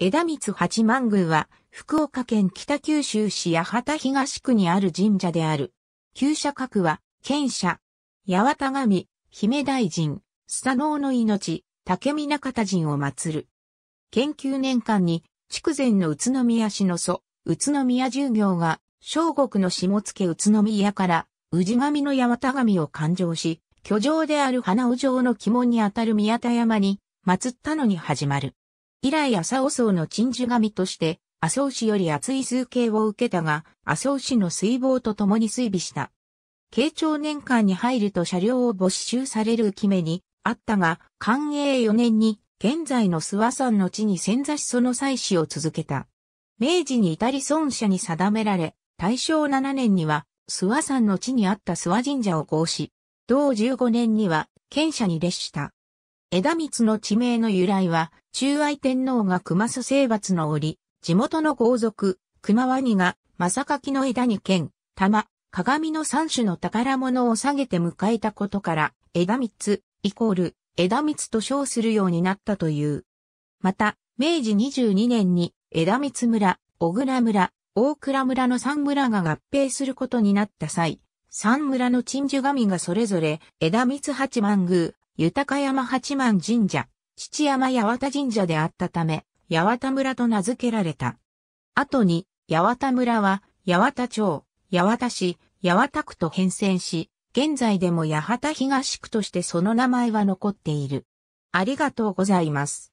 枝光八幡宮は、福岡県北九州市八幡東区にある神社である。旧社格は、県社、八幡神、姫大神、スタノーの命、竹見中田神を祀る。研究年間に、筑前の宇都宮市の祖、宇都宮従業が、小国の下野宇都宮から、宇治神の八幡神を勘定し、居城である花尾城の肝にあたる宮田山に、祀ったのに始まる。以来麻生荘の鎮守神として、麻生氏より厚い崇敬を受けたが、麻生氏の水防と共に水尾した。慶長年間に入ると車両を没収される決めにあったが、寛永4年に現在の諏訪山の地に先座しその祭祀を続けた。明治に至り孫者に定められ、大正7年には諏訪山の地にあった諏訪神社を合し、同15年には、県社に列した。枝光の地名の由来は、中愛天皇が熊須征伐の折、地元の豪族、熊ワニが、正垣の枝に剣、玉、鏡の三種の宝物を下げて迎えたことから、枝光、イコール、枝光と称するようになったという。また、明治22年に、枝光村、小倉村、大倉村の三村が合併することになった際、三村の鎮守神がそれぞれ、枝光八幡宮、豊山八幡神社、七山八幡神社であったため、八幡村と名付けられた。後に、八幡村は、八幡町、八幡市、八幡区と変遷し、現在でも八幡東区としてその名前は残っている。ありがとうございます。